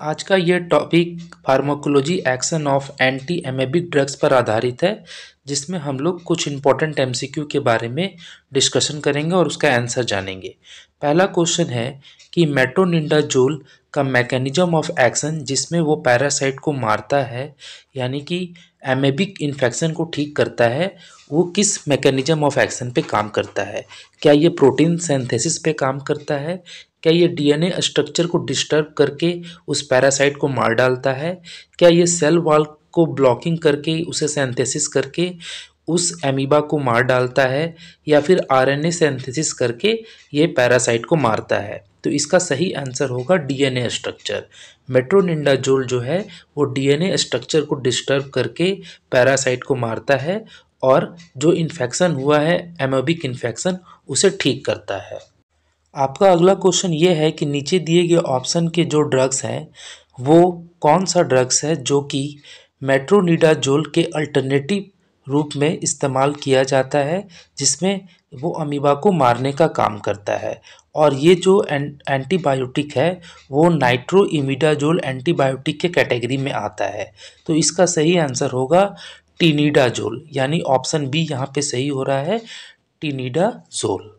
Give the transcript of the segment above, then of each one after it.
आज का ये topic pharmacology action of anti amebic drugs पर आधारित है जिसमें हम लोग कुछ इंपॉर्टेंट एमसीक्यू के बारे में डिस्कशन करेंगे और उसका आंसर जानेंगे पहला क्वेश्चन है कि मेट्रोनिडाजोल का मैकेनिज्म ऑफ एक्शन जिसमें वो पैरासाइट को मारता है यानी कि एमेबिक इन्फेक्शन को ठीक करता है वो किस मैकेनिज्म ऑफ एक्शन पे काम करता है क्या ये प्रोटीन सिंथेसिस पे काम करता है क्या ये डीएनए स्ट्रक्चर को डिस्टर्ब करके उस पैरासाइट को मार डालता है क्या ये सेल वॉल को ब्लॉकिंग करके उसे सेंथेसिस करके उस एमीबा को मार डालता है या फिर आरएनए सिंथेसिस करके ये पैरासाइट को मारता है तो इसका सही आंसर होगा डीएनए स्ट्रक्चर मेट्रोनिंडाजोल जो है वो डीएनए स्ट्रक्चर को डिस्टर्ब करके पैरासाइट को मारता है और जो इन्फेक्शन हुआ है एमोबिक इन्फेक्शन उसे ठीक करता है आपका अगला क्वेश्चन ये है कि नीचे दिए गए ऑप्शन के जो ड्रग्स हैं वो कौन सा ड्रग्स है जो कि मेट्रोनिडाजोल के अल्टरनेटिव रूप में इस्तेमाल किया जाता है जिसमें वो अमीबा को मारने का काम करता है और ये जो एं, एंटीबायोटिक है वो नाइट्रो इमिडाजोल एंटीबायोटिक के कैटेगरी में आता है तो इसका सही आंसर होगा टीनिडाजोल यानी ऑप्शन बी यहाँ पे सही हो रहा है टीनिडाजोल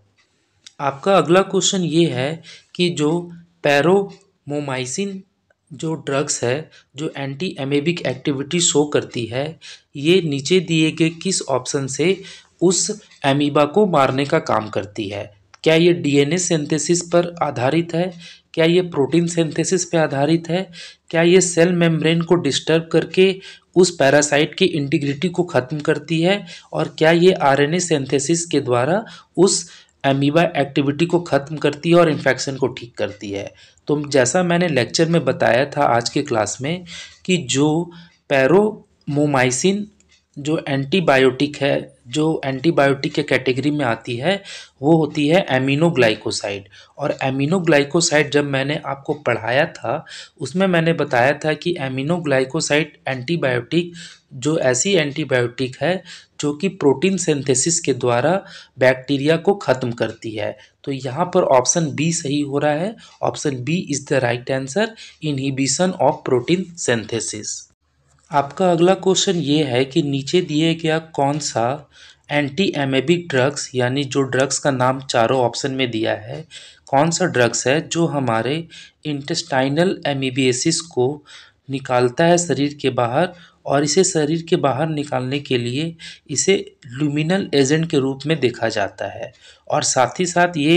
आपका अगला क्वेश्चन ये है कि जो पैरोमोमाइसिन जो ड्रग्स है जो एंटी एमेबिक एक्टिविटी शो करती है ये नीचे दिए गए किस ऑप्शन से उस एमीबा को मारने का काम करती है क्या ये डीएनए सिंथेसिस पर आधारित है क्या ये प्रोटीन सिंथेसिस पर आधारित है क्या ये सेल मेम्ब्रेन को डिस्टर्ब करके उस पैरासाइट की इंटीग्रिटी को ख़त्म करती है और क्या ये आरएनए सिंथेसिस के द्वारा उस अमीबा एक्टिविटी को ख़त्म करती है और इन्फेक्शन को ठीक करती है तो जैसा मैंने लेक्चर में बताया था आज के क्लास में कि जो पैरोमोमाइसिन जो एंटीबायोटिक है जो एंटीबायोटिक के कैटेगरी में आती है वो होती है एमिनोग्लाइकोसाइड और एमिनोग्लाइकोसाइड जब मैंने आपको पढ़ाया था उसमें मैंने बताया था कि एमिनोग्लाइकोसाइड एंटीबायोटिक जो ऐसी एंटीबायोटिक है जो कि प्रोटीन सिंथेसिस के द्वारा बैक्टीरिया को ख़त्म करती है तो यहाँ पर ऑप्शन बी सही हो रहा है option B is the right answer inhibition of protein synthesis आपका अगला क्वेश्चन ये है कि नीचे दिए गया कौन सा एंटी एमेबिक ड्रग्स यानी जो ड्रग्स का नाम चारों ऑप्शन में दिया है कौन सा ड्रग्स है जो हमारे इंटेस्टाइनल एमिबियसिस को निकालता है शरीर के बाहर और इसे शरीर के बाहर निकालने के लिए इसे लुमिनल एजेंट के रूप में देखा जाता है और साथ ही साथ ये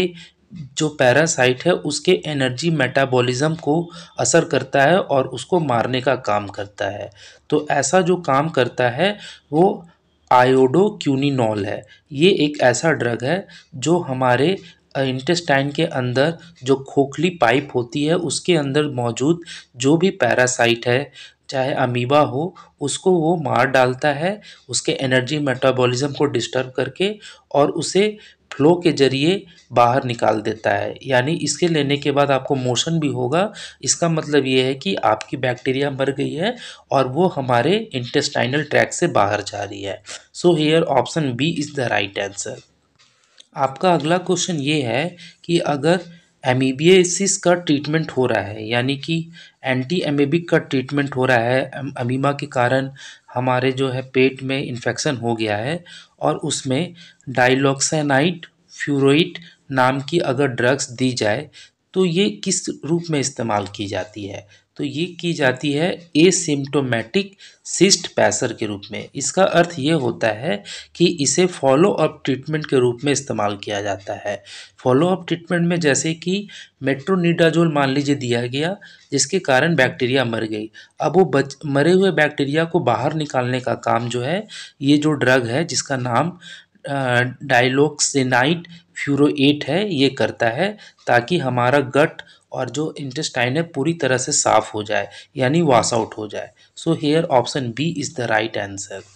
जो पैरासाइट है उसके एनर्जी मेटाबॉलिज्म को असर करता है और उसको मारने का काम करता है तो ऐसा जो काम करता है वो आयोडो क्यूनिनॉल है ये एक ऐसा ड्रग है जो हमारे इंटेस्टाइन के अंदर जो खोखली पाइप होती है उसके अंदर मौजूद जो भी पैरासाइट है चाहे अमीबा हो उसको वो मार डालता है उसके एनर्जी मेटाबॉलिज्म को डिस्टर्ब करके और उसे फ्लो के ज़रिए बाहर निकाल देता है यानी इसके लेने के बाद आपको मोशन भी होगा इसका मतलब ये है कि आपकी बैक्टीरिया मर गई है और वो हमारे इंटेस्टाइनल ट्रैक से बाहर जा रही है so here option B is the right answer आपका अगला क्वेश्चन ये है कि अगर एमीबियासिस e का ट्रीटमेंट हो रहा है यानी कि एंटी एमेबिक e का ट्रीटमेंट हो रहा है अमीमा के कारण हमारे जो है पेट में इन्फेक्शन हो गया है और उसमें डाइलॉक्साइनाइट फ्यूरोइट नाम की अगर ड्रग्स दी जाए तो ये किस रूप में इस्तेमाल की जाती है तो ये की जाती है एसिम्टोमेटिक सिस्ट पैसर के रूप में इसका अर्थ ये होता है कि इसे फॉलो अप ट्रीटमेंट के रूप में इस्तेमाल किया जाता है फॉलो अप ट्रीटमेंट में जैसे कि मेट्रोनिडाजोल मान लीजिए दिया गया जिसके कारण बैक्टीरिया मर गई अब वो बच मरे हुए बैक्टीरिया को बाहर निकालने का काम जो है ये जो ड्रग है जिसका नाम डाइलोक्सिनाइट फ्यूरोट है ये करता है ताकि हमारा गट और जो इंटेस्टाइन है पूरी तरह से साफ हो जाए यानी वॉश आउट हो जाए so here option B is the right answer